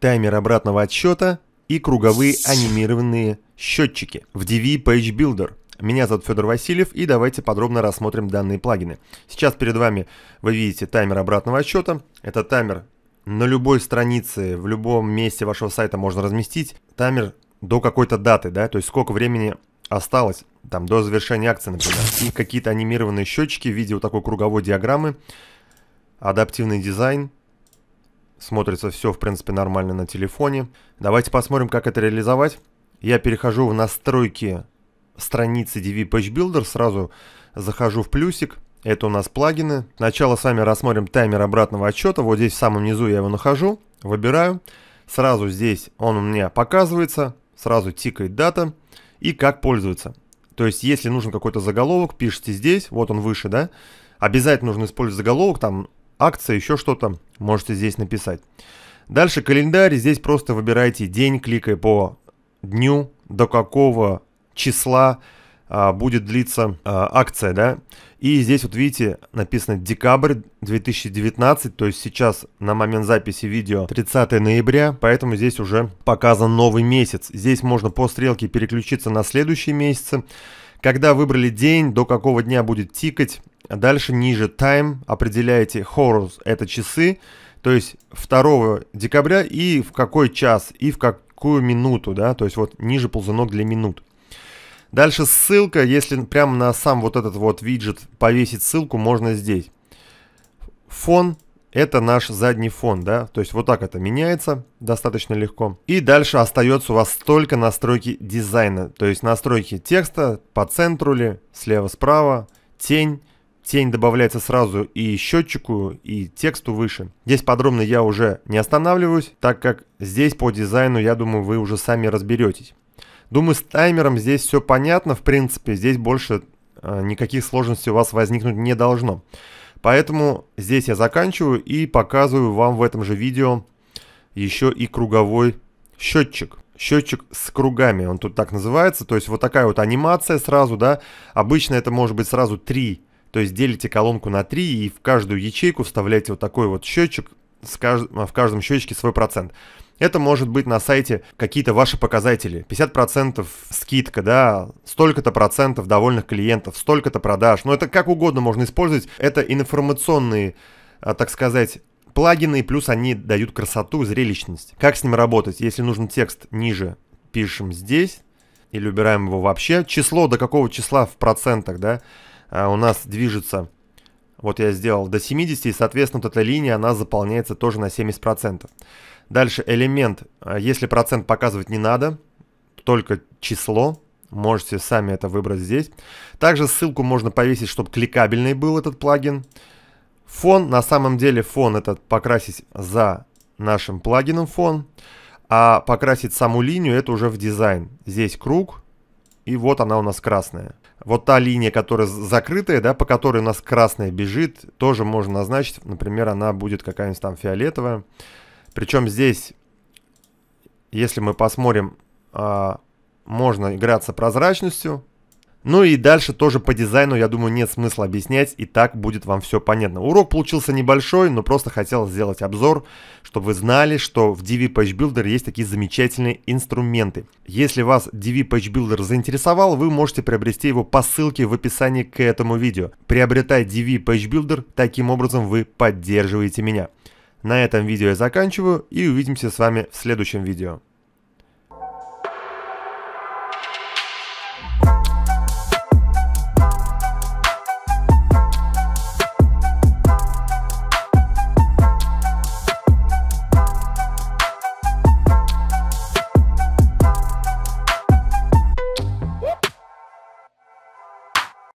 таймер обратного отсчета и круговые анимированные счетчики в DV Page Builder. Меня зовут Федор Васильев, и давайте подробно рассмотрим данные плагины. Сейчас перед вами вы видите таймер обратного отсчета. Это таймер на любой странице, в любом месте вашего сайта можно разместить. Таймер до какой-то даты, да, то есть сколько времени осталось там до завершения акции, например. И какие-то анимированные счетчики в виде вот такой круговой диаграммы, адаптивный дизайн – смотрится все в принципе нормально на телефоне. Давайте посмотрим, как это реализовать. Я перехожу в настройки страницы DV Page Builder, сразу захожу в плюсик. Это у нас плагины. Сначала с вами рассмотрим таймер обратного отсчета. Вот здесь в самом низу я его нахожу, выбираю. Сразу здесь он у меня показывается, сразу тикает дата и как пользоваться То есть, если нужен какой-то заголовок, пишите здесь, вот он выше, да. Обязательно нужно использовать заголовок, там акция, еще что-то можете здесь написать. Дальше календарь. Здесь просто выбирайте день, кликая по дню, до какого числа а, будет длиться а, акция, да. И здесь вот видите, написано декабрь 2019, то есть сейчас на момент записи видео 30 ноября, поэтому здесь уже показан новый месяц. Здесь можно по стрелке переключиться на следующие месяцы. Когда выбрали день, до какого дня будет тикать, дальше ниже time определяете horus, это часы, то есть 2 декабря и в какой час, и в какую минуту, да, то есть вот ниже ползунок для минут. Дальше ссылка, если прямо на сам вот этот вот виджет повесить ссылку, можно здесь. Фон это наш задний фон, да, то есть вот так это меняется достаточно легко. И дальше остается у вас только настройки дизайна, то есть настройки текста по центру ли, слева-справа, тень, Тень добавляется сразу и счетчику, и тексту выше. Здесь подробно я уже не останавливаюсь, так как здесь по дизайну, я думаю, вы уже сами разберетесь. Думаю, с таймером здесь все понятно, в принципе, здесь больше э, никаких сложностей у вас возникнуть не должно. Поэтому здесь я заканчиваю и показываю вам в этом же видео еще и круговой счетчик. Счетчик с кругами, он тут так называется. То есть вот такая вот анимация сразу, да. Обычно это может быть сразу три, то есть делите колонку на три и в каждую ячейку вставляете вот такой вот счетчик кажд... А, в каждом счетчике свой процент. Это может быть на сайте какие-то ваши показатели. 50% скидка, да, столько-то процентов довольных клиентов, столько-то продаж. Но это как угодно можно использовать. Это информационные, а, так сказать, плагины, плюс они дают красоту, зрелищность. Как с ним работать? Если нужен текст ниже, пишем здесь или убираем его вообще. Число до какого числа в процентах, да, а, у нас движется вот я сделал до 70, и, соответственно, вот эта линия, она заполняется тоже на 70%. Дальше элемент, а если процент показывать не надо, только число, можете сами это выбрать здесь. Также ссылку можно повесить, чтобы кликабельный был этот плагин. Фон, на самом деле фон этот покрасить за нашим плагином фон, а покрасить саму линию это уже в дизайн. Здесь круг, и вот она у нас красная вот та линия, которая закрытая, да, по которой у нас красная бежит, тоже можно назначить. Например, она будет какая-нибудь там фиолетовая. Причем здесь, если мы посмотрим, а, можно играться прозрачностью. Ну и дальше тоже по дизайну, я думаю, нет смысла объяснять, и так будет вам все понятно. Урок получился небольшой, но просто хотел сделать обзор, чтобы вы знали, что в DV Page Builder есть такие замечательные инструменты. Если вас DV Page Builder заинтересовал, вы можете приобрести его по ссылке в описании к этому видео. Приобретая DV Page Builder, таким образом вы поддерживаете меня. На этом видео я заканчиваю и увидимся с вами в следующем видео.